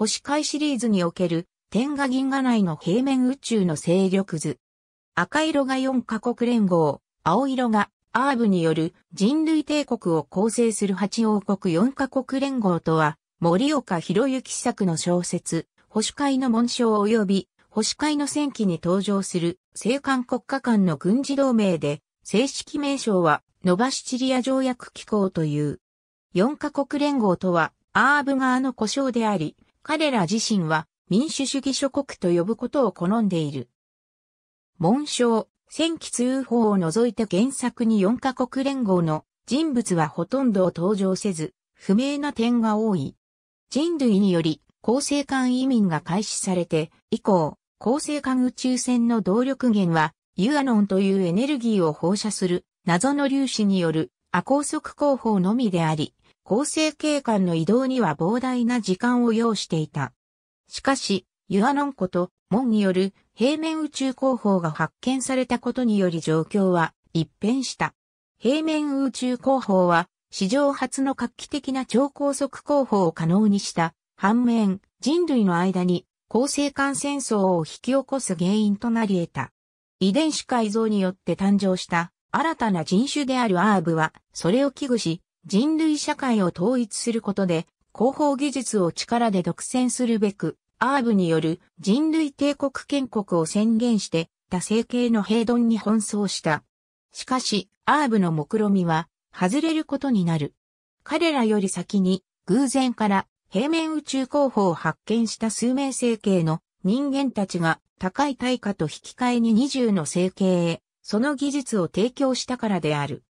星海シリーズにおける天下銀河内の平面宇宙の勢力図。赤色が4カ国連合、青色がアーブによる人類帝国を構成する8王国4カ国連合とは、森岡博之作の小説、星海の紋章及び星海の戦記に登場する青韓国家間の軍事同盟で、正式名称はノバシチリア条約機構という。4カ国連合とは、アーブ側の故障であり、彼ら自身は民主主義諸国と呼ぶことを好んでいる。紋章、戦記通報を除いて原作に4カ国連合の人物はほとんど登場せず、不明な点が多い。人類により、恒星間移民が開始されて、以降、恒星間宇宙船の動力源は、ユアノンというエネルギーを放射する謎の粒子による亜高速工法のみであり、合成警官の移動には膨大な時間を要していた。しかし、ユアノンこと門による平面宇宙工法が発見されたことにより状況は一変した。平面宇宙工法は史上初の画期的な超高速工法を可能にした反面人類の間に構成感戦争を引き起こす原因となり得た。遺伝子改造によって誕生した新たな人種であるアーブはそれを危惧し人類社会を統一することで、広報技術を力で独占するべく、アーブによる人類帝国建国を宣言して、他政系の平凡に奔走した。しかし、アーブの目論みは、外れることになる。彼らより先に、偶然から平面宇宙候補を発見した数名成系の人間たちが高い対価と引き換えに20の成系へ、その技術を提供したからである。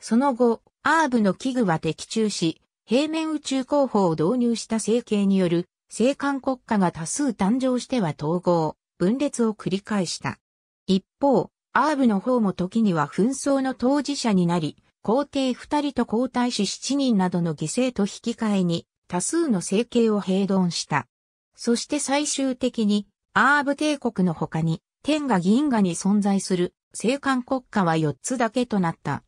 その後、アーブの器具は的中し、平面宇宙工法を導入した政形による、政官国家が多数誕生しては統合、分裂を繰り返した。一方、アーブの方も時には紛争の当事者になり、皇帝二人と皇太子七人などの犠牲と引き換えに、多数の政権を併存した。そして最終的に、アーブ帝国の他に、天が銀河に存在する、政官国家は四つだけとなった。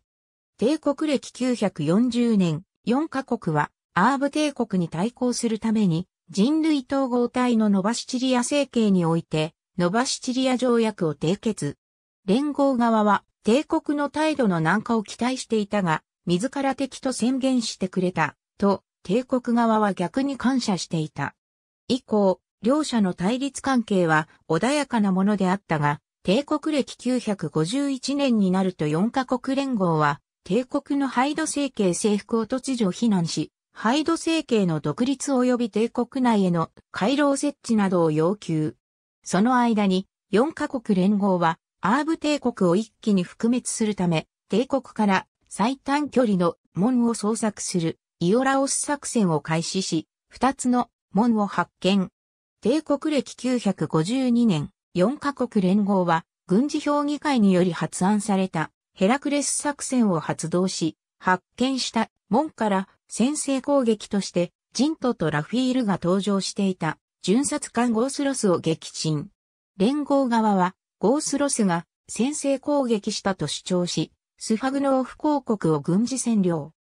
帝国歴940年、4カ国はアーブ帝国に対抗するために人類統合体のノバシチリア政権においてノバシチリア条約を締結。連合側は帝国の態度の軟化を期待していたが、自ら敵と宣言してくれた、と、帝国側は逆に感謝していた。以降、両者の対立関係は穏やかなものであったが、帝国歴951年になると4カ国連合は帝国のハイド政権征服を突如非難し、ハイド政権の独立及び帝国内への回廊設置などを要求。その間に、4カ国連合は、アーブ帝国を一気に覆滅するため、帝国から最短距離の門を捜索する、イオラオス作戦を開始し、2つの門を発見。帝国歴952年、4カ国連合は、軍事評議会により発案されたヘラクレス作戦を発動し、発見した門から先制攻撃としてジントとラフィールが登場していた巡察艦ゴースロスを撃沈。連合側はゴースロスが先制攻撃したと主張し、スファグノーフ公国を軍事占領。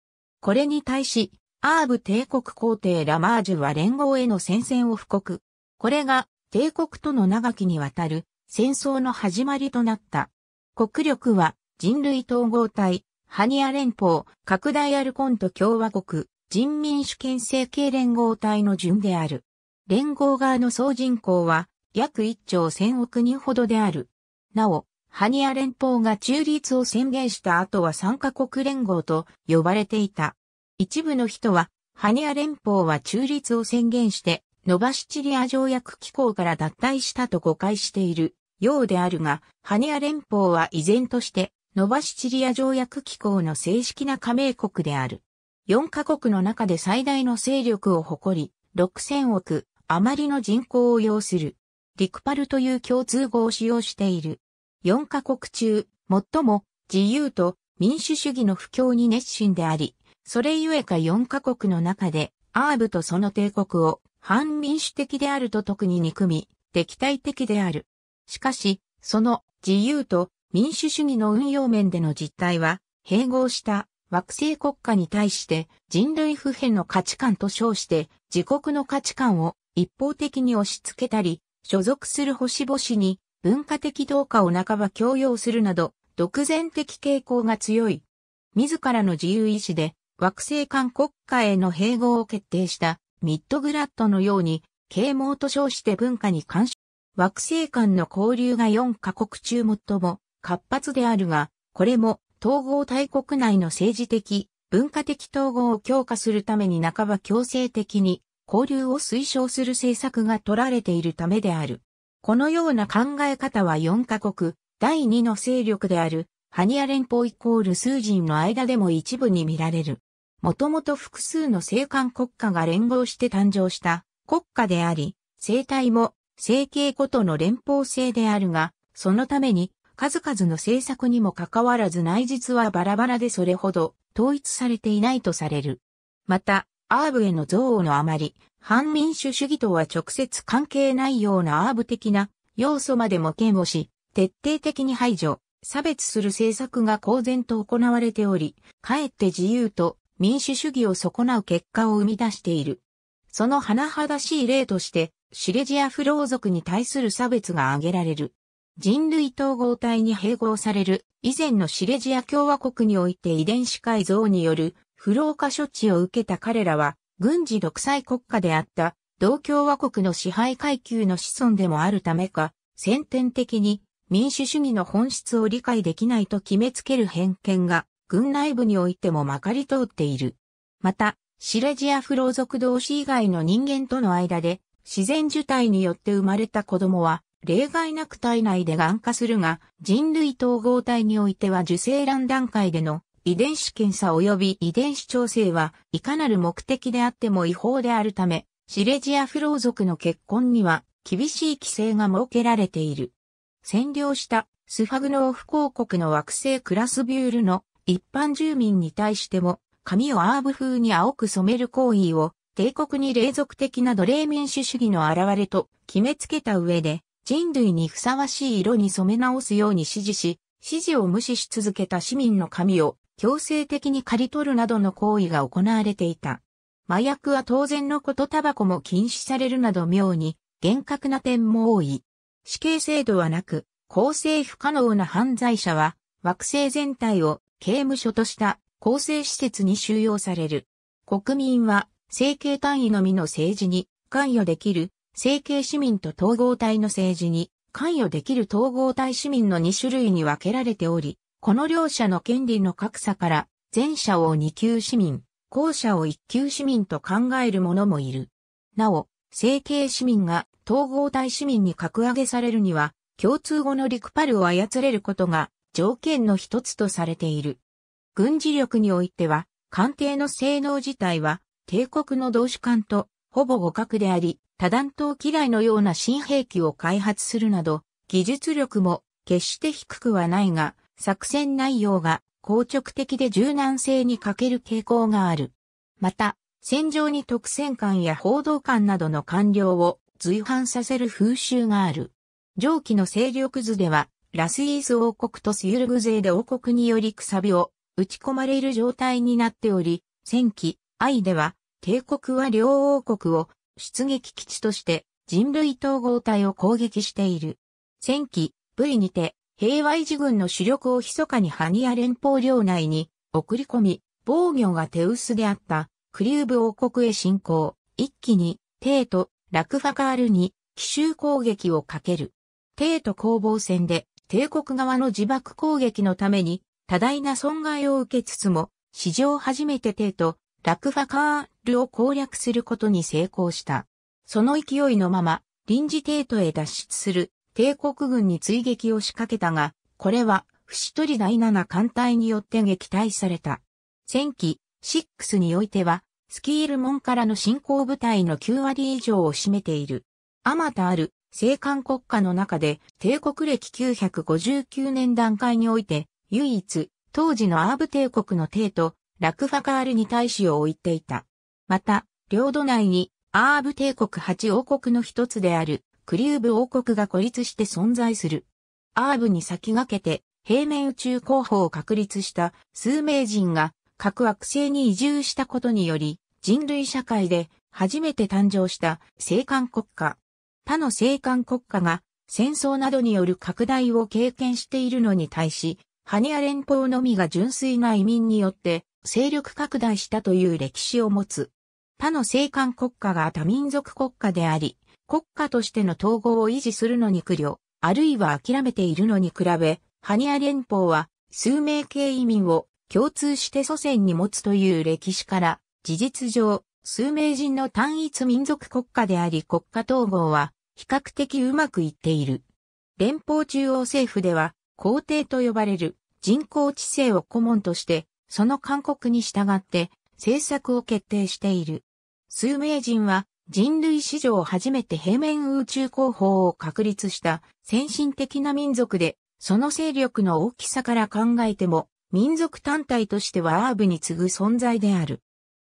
これに対し、アーブ帝国皇帝ラマージュは連合への戦線を布告。これが帝国との長きにわたる戦争の始まりとなった。国力は人類統合体、ハニア連邦、拡大アルコント共和国、人民主権政権連合体の順である。連合側の総人口は約1兆1000億人ほどである。なお、ハニア連邦が中立を宣言した後は参加国連合と呼ばれていた。一部の人は、ハニア連邦は中立を宣言して、ノバシチリア条約機構から脱退したと誤解しているようであるが、ハニア連邦は依然としてノバシチリア条約機構の正式な加盟国である。4カ国の中で最大の勢力を誇り、6000億余りの人口を要する。リクパルという共通語を使用している。4カ国中、最も自由と民主主義の不況に熱心であり、それゆえか4カ国の中で、アーブとその帝国を反民主的であると特に憎み、敵対的である。しかし、その自由と民主主義の運用面での実態は、併合した惑星国家に対して人類普遍の価値観と称して自国の価値観を一方的に押し付けたり、所属する星々に文化的同化を半ば強要するなど、独善的傾向が強い。自らの自由意志で惑星間国家への併合を決定したミッドグラッドのように、啓蒙と称して文化に干渉。惑星間の交流が4カ国中最も活発であるが、これも統合大国内の政治的、文化的統合を強化するために半ば強制的に交流を推奨する政策が取られているためである。このような考え方は4カ国、第2の勢力である、ハニア連邦イコール数人の間でも一部に見られる。もともと複数の政官国家が連合して誕生した国家であり、政体も政経ごとの連邦制であるが、そのために数々の政策にもかかわらず内実はバラバラでそれほど統一されていないとされる。また、アーブへの憎悪のあまり、反民主主義とは直接関係ないようなアーブ的な要素までも嫌悪し、徹底的に排除、差別する政策が公然と行われており、かえって自由と民主主義を損なう結果を生み出している。その甚だしい例として、シレジアフロー族に対する差別が挙げられる。人類統合体に併合される以前のシレジア共和国において遺伝子改造による不老化処置を受けた彼らは軍事独裁国家であった同共和国の支配階級の子孫でもあるためか先天的に民主主義の本質を理解できないと決めつける偏見が軍内部においてもまかり通っている。また、シレジア不老族同士以外の人間との間で自然受体によって生まれた子供は例外なく体内で癌化するが、人類統合体においては受精卵段階での遺伝子検査及び遺伝子調整はいかなる目的であっても違法であるため、シレジアフロー族の結婚には厳しい規制が設けられている。占領したスファグノーフ公国の惑星クラスビュールの一般住民に対しても髪をアーブ風に青く染める行為を帝国に霊俗的な奴隷民主主義の現れと決めつけた上で人類にふさわしい色に染め直すように指示し、指示を無視し続けた市民の髪を強制的に刈り取るなどの行為が行われていた。麻薬は当然のことタバコも禁止されるなど妙に厳格な点も多い。死刑制度はなく、構成不可能な犯罪者は惑星全体を刑務所とした構成施設に収容される。国民は政経単位のみの政治に関与できる政経市民と統合体の政治に関与できる統合体市民の2種類に分けられており、この両者の権利の格差から、前者を2級市民、後者を1級市民と考える者もいる。なお、政経市民が統合体市民に格上げされるには、共通語のリクパルを操れることが条件の一つとされている。軍事力においては、艦艇の性能自体は、帝国の同志艦とほぼ互角であり、多弾頭機雷のような新兵器を開発するなど、技術力も決して低くはないが、作戦内容が硬直的で柔軟性に欠ける傾向がある。また、戦場に特戦艦や報道官などの官僚を随伴させる風習がある。上記の勢力図では、ラスイース王国とスユルグ勢で王国によりくさびを打ち込まれる状態になっており、戦記、愛では、帝国は両王国を出撃基地として人類統合体を攻撃している。戦機、V にて平和維持軍の主力を密かにハニア連邦領内に送り込み、防御が手薄であったクリューブ王国へ侵攻、一気に帝都ラクファカールに奇襲攻撃をかける。帝都攻防戦で帝国側の自爆攻撃のために多大な損害を受けつつも、史上初めて帝都ラクファカールを攻略することに成功した。その勢いのまま、臨時帝都へ脱出する帝国軍に追撃を仕掛けたが、これは、不死鳥第七艦隊によって撃退された。戦記6においては、スキール門からの進行部隊の9割以上を占めている。あまたある、西韓国家の中で、帝国歴959年段階において、唯一、当時のアーブ帝国の帝都、ラクファカールに大使を置いていた。また、領土内にアーブ帝国八王国の一つであるクリューブ王国が孤立して存在する。アーブに先駆けて平面宇宙候補を確立した数名人が各惑星に移住したことにより人類社会で初めて誕生した生還国家。他の生還国家が戦争などによる拡大を経験しているのに対し、ハニア連邦のみが純粋な移民によって勢力拡大したという歴史を持つ。他の政官国家が他民族国家であり、国家としての統合を維持するのに苦慮、あるいは諦めているのに比べ、ハニア連邦は数名系移民を共通して祖先に持つという歴史から、事実上、数名人の単一民族国家であり国家統合は比較的うまくいっている。連邦中央政府では皇帝と呼ばれる人工知性を顧問としてその勧告に従って政策を決定している。数名人は人類史上初めて平面宇宙工法を確立した先進的な民族で、その勢力の大きさから考えても、民族単体としてはアーブに次ぐ存在である。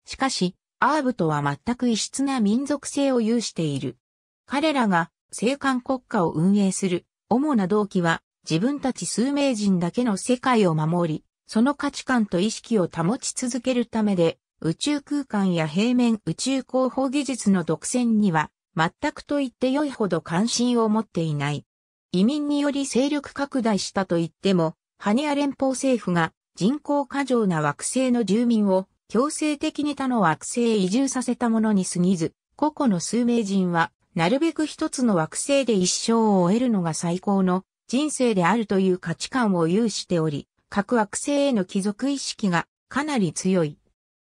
しかし、アーブとは全く異質な民族性を有している。彼らが政官国家を運営する主な動機は、自分たち数名人だけの世界を守り、その価値観と意識を保ち続けるためで、宇宙空間や平面宇宙広報技術の独占には、全くと言って良いほど関心を持っていない。移民により勢力拡大したと言っても、ハニア連邦政府が人口過剰な惑星の住民を強制的に他の惑星へ移住させたものに過ぎず、個々の数名人は、なるべく一つの惑星で一生を終えるのが最高の人生であるという価値観を有しており、各惑星への帰属意識がかなり強い。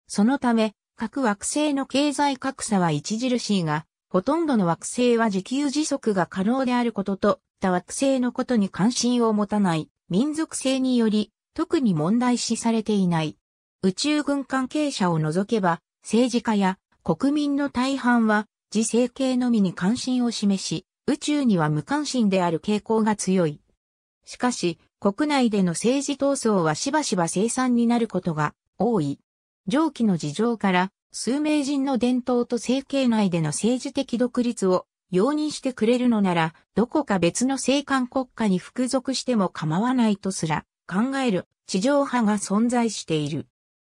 そのため、各惑星の経済格差は著しいが、ほとんどの惑星は自給自足が可能であることと、他惑星のことに関心を持たない民族性により、特に問題視されていない。宇宙軍関係者を除けば、政治家や国民の大半は、自生系のみに関心を示し、宇宙には無関心である傾向が強い。しかし、国内での政治闘争はしばしば生産になることが多い。上記の事情から、数名人の伝統と政経内での政治的独立を容認してくれるのなら、どこか別の政官国家に服属しても構わないとすら考える地上派が存在している。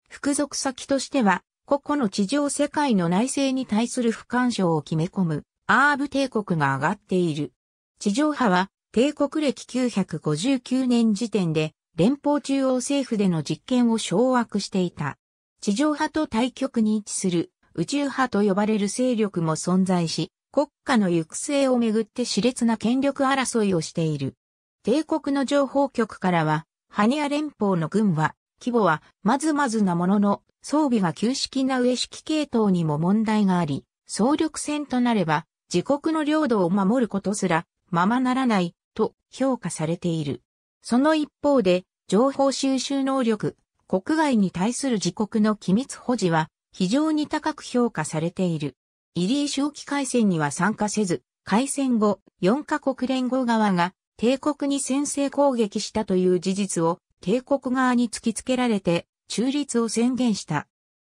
服属先としては、個々の地上世界の内政に対する不干渉を決め込むアーブ帝国が上がっている。地上派は帝国歴959年時点で連邦中央政府での実権を掌握していた。地上派と対極に位置する宇宙派と呼ばれる勢力も存在し、国家の行く末をめぐって熾烈な権力争いをしている。帝国の情報局からは、ハニア連邦の軍は、規模はまずまずなものの、装備が旧式な上式系統にも問題があり、総力戦となれば、自国の領土を守ることすら、ままならないと評価されている。その一方で、情報収集能力、国外に対する自国の機密保持は非常に高く評価されている。イリー正規海戦には参加せず、海戦後、4カ国連合側が帝国に先制攻撃したという事実を帝国側に突きつけられて中立を宣言した。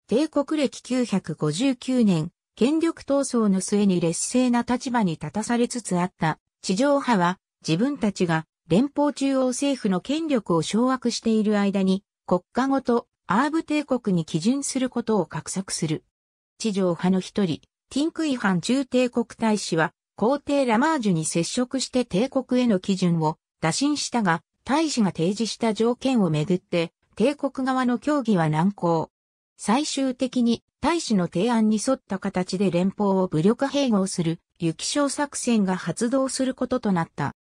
帝国歴959年、権力闘争の末に劣勢な立場に立たされつつあった地上派は自分たちが連邦中央政府の権力を掌握している間に国家ごとアーブ帝国に基準することを画策する。地上派の一人、ティンクイハン中帝国大使は皇帝ラマージュに接触して帝国への基準を打診したが、大使が提示した条件をめぐって、帝国側の協議は難航。最終的に大使の提案に沿った形で連邦を武力併合する、雪章作戦が発動することとなった。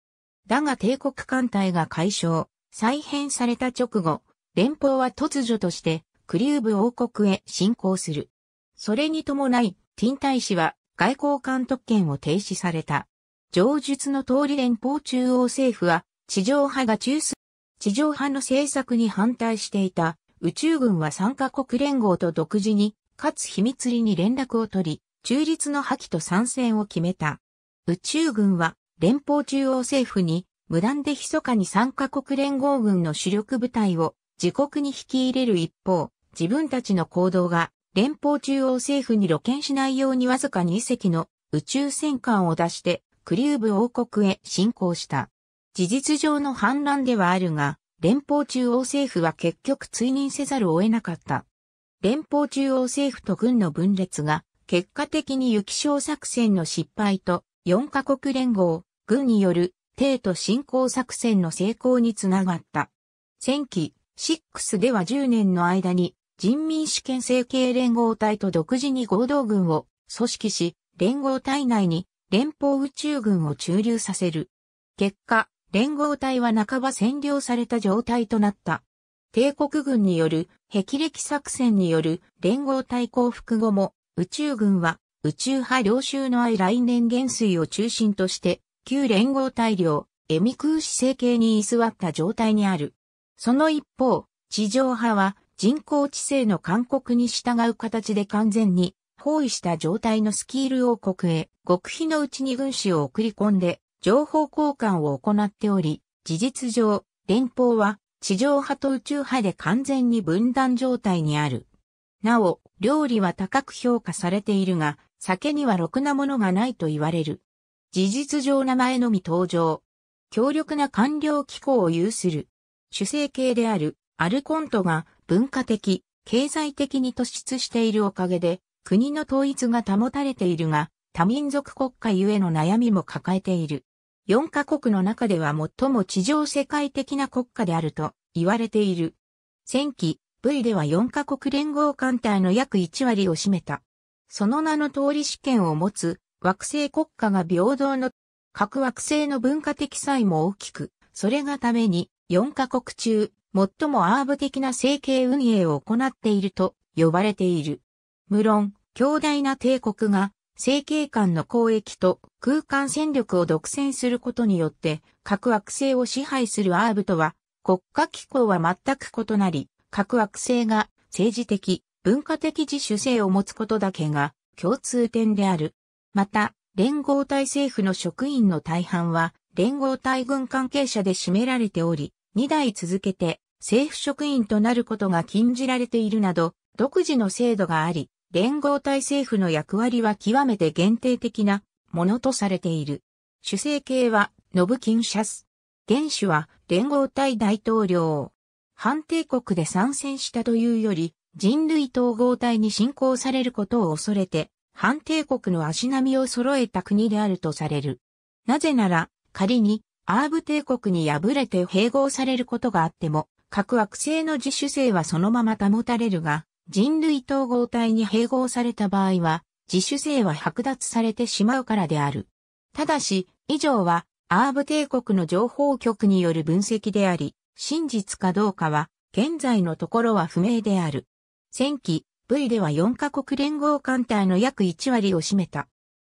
だが帝国艦隊が解消、再編された直後、連邦は突如としてクリューブ王国へ侵攻する。それに伴い、ティン大使は外交官特権を停止された。上述の通り連邦中央政府は地上派が中枢、地上派の政策に反対していた宇宙軍は参カ国連合と独自に、かつ秘密裏に連絡を取り、中立の破棄と参戦を決めた。宇宙軍は連邦中央政府に無断で密かに参カ国連合軍の主力部隊を自国に引き入れる一方、自分たちの行動が連邦中央政府に露見しないようにわずか2隻の宇宙戦艦を出してクリューブ王国へ侵攻した。事実上の反乱ではあるが、連邦中央政府は結局追認せざるを得なかった。連邦中央政府と軍の分裂が結果的に雪章作戦の失敗と4カ国連合、軍による帝都侵攻作戦の成功につながった。戦記6では10年の間に人民主権政権連合体と独自に合同軍を組織し、連合体内に連邦宇宙軍を駐留させる。結果、連合体は半ば占領された状態となった。帝国軍による霹靂作戦による連合体降伏後も宇宙軍は宇宙派領収の愛来年元帥を中心として旧連合大領、エミクーシ政権に居座った状態にある。その一方、地上派は人工知性の勧告に従う形で完全に包囲した状態のスキール王国へ極秘のうちに軍師を送り込んで情報交換を行っており、事実上、連邦は地上派と宇宙派で完全に分断状態にある。なお、料理は高く評価されているが、酒にはろくなものがないと言われる。事実上名前のみ登場。強力な官僚機構を有する。主政系であるアルコントが文化的、経済的に突出しているおかげで、国の統一が保たれているが、多民族国家ゆえの悩みも抱えている。4カ国の中では最も地上世界的な国家であると言われている。戦記 V では4カ国連合艦隊の約1割を占めた。その名の通り試験を持つ惑星国家が平等の、各惑星の文化的差異も大きく、それがために、4カ国中、最もアーブ的な政経運営を行っていると呼ばれている。無論、強大な帝国が、政経間の交易と空間戦力を独占することによって、各惑星を支配するアーブとは、国家機構は全く異なり、各惑星が政治的、文化的自主性を持つことだけが共通点である。また、連合体政府の職員の大半は、連合体軍関係者で占められており、2代続けて政府職員となることが禁じられているなど、独自の制度があり、連合体政府の役割は極めて限定的なものとされている。主政系は、ノブキンシャス。元首は、連合体大統領。反帝国で参戦したというより、人類統合体に侵攻されることを恐れて、反帝国の足並みを揃えた国であるとされる。なぜなら、仮に、アーブ帝国に敗れて併合されることがあっても、各惑星の自主性はそのまま保たれるが、人類統合体に併合された場合は、自主性は剥奪されてしまうからである。ただし、以上は、アーブ帝国の情報局による分析であり、真実かどうかは、現在のところは不明である。戦記、V では4カ国連合艦隊の約1割を占めた。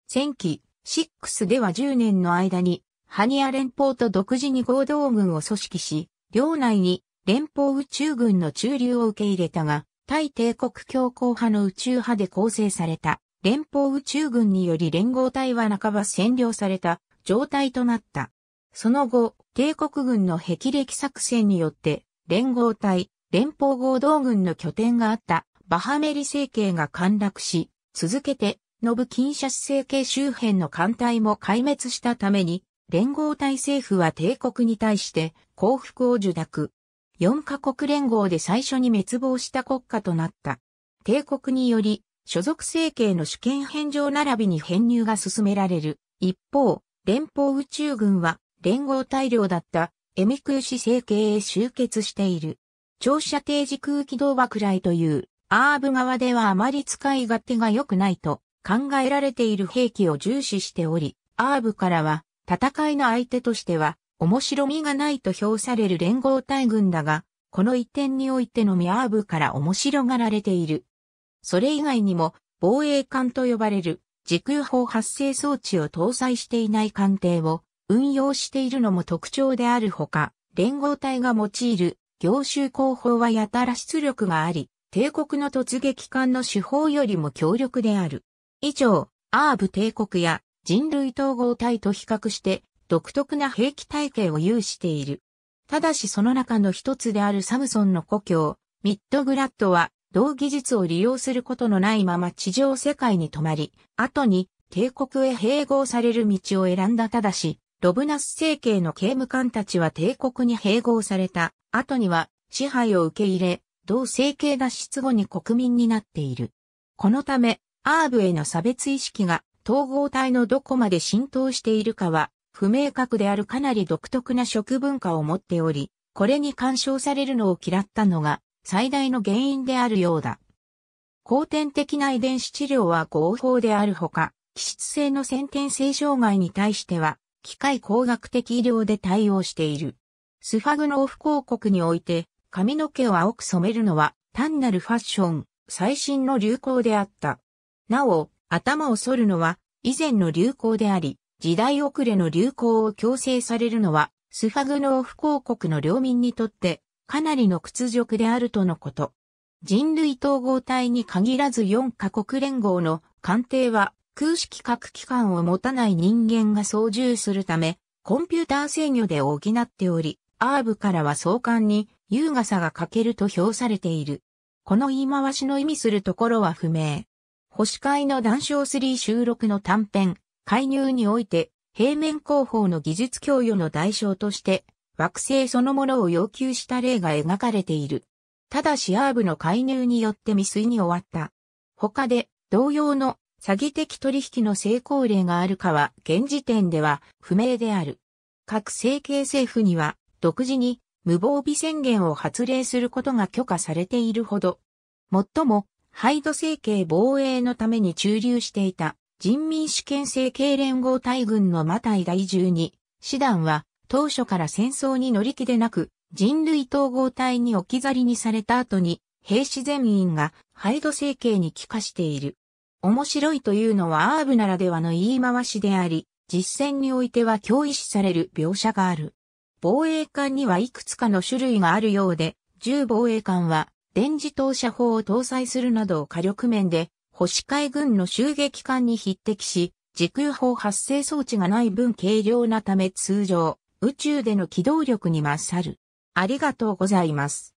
戦期、6では10年の間に、ハニア連邦と独自に合同軍を組織し、領内に連邦宇宙軍の駐留を受け入れたが、対帝国強硬派の宇宙派で構成された連邦宇宙軍により連合体は半ば占領された状態となった。その後、帝国軍の霹靂作戦によって連合体、連邦合同軍の拠点があったバハメリ政権が陥落し、続けて、ノブキンシャス政権周辺の艦隊も壊滅したために、連合体政府は帝国に対して降伏を受諾。四カ国連合で最初に滅亡した国家となった。帝国により、所属政権の主権返上並びに編入が進められる。一方、連邦宇宙軍は連合大領だったエミクーシ政権へ集結している。長射程時空軌道爆雷というアーブ側ではあまり使い勝手が良くないと考えられている兵器を重視しており、アーブからは戦いの相手としては面白みがないと評される連合大軍だが、この一点においてのみアーブから面白がられている。それ以外にも防衛艦と呼ばれる時空砲発生装置を搭載していない艦艇を運用しているのも特徴であるほか、連合体が用いる凝集工法はやたら出力があり、帝国の突撃艦の手法よりも強力である。以上、アーブ帝国や人類統合体と比較して独特な兵器体系を有している。ただしその中の一つであるサムソンの故郷、ミッドグラッドは同技術を利用することのないまま地上世界に止まり、後に帝国へ併合される道を選んだただし、ロブナス政権の刑務官たちは帝国に併合された、後には支配を受け入れ、同性系脱出後に国民になっている。このため、アーブへの差別意識が統合体のどこまで浸透しているかは不明確であるかなり独特な食文化を持っており、これに干渉されるのを嫌ったのが最大の原因であるようだ。後天的な遺伝子治療は合法であるほか、気質性の先天性障害に対しては、機械工学的医療で対応している。スファグノーフ公国において、髪の毛を青く染めるのは単なるファッション、最新の流行であった。なお、頭を剃るのは以前の流行であり、時代遅れの流行を強制されるのは、スファグーフ公国の領民にとって、かなりの屈辱であるとのこと。人類統合体に限らず4カ国連合の官邸は空式核機関を持たない人間が操縦するため、コンピューター制御で補っており、アーブからは相関に優雅さが欠けると評されている。この言い回しの意味するところは不明。星会の談笑3収録の短編、介入において、平面工法の技術供与の代償として、惑星そのものを要求した例が描かれている。ただしアーブの介入によって未遂に終わった。他で、同様の詐欺的取引の成功例があるかは現時点では不明である。各政経政府には独自に無防備宣言を発令することが許可されているほど、もっとも、ハイド政権防衛のために駐留していた人民主権政権連合大軍のマタイ第12、師団は当初から戦争に乗り気でなく人類統合体に置き去りにされた後に兵士全員がハイド政権に帰化している。面白いというのはアーブならではの言い回しであり、実践においては脅意視される描写がある。防衛艦にはいくつかの種類があるようで、銃防衛艦は電磁投射砲を搭載するなど火力面で、星海軍の襲撃艦に匹敵し、時空砲発生装置がない分軽量なため通常、宇宙での機動力に勝る。ありがとうございます。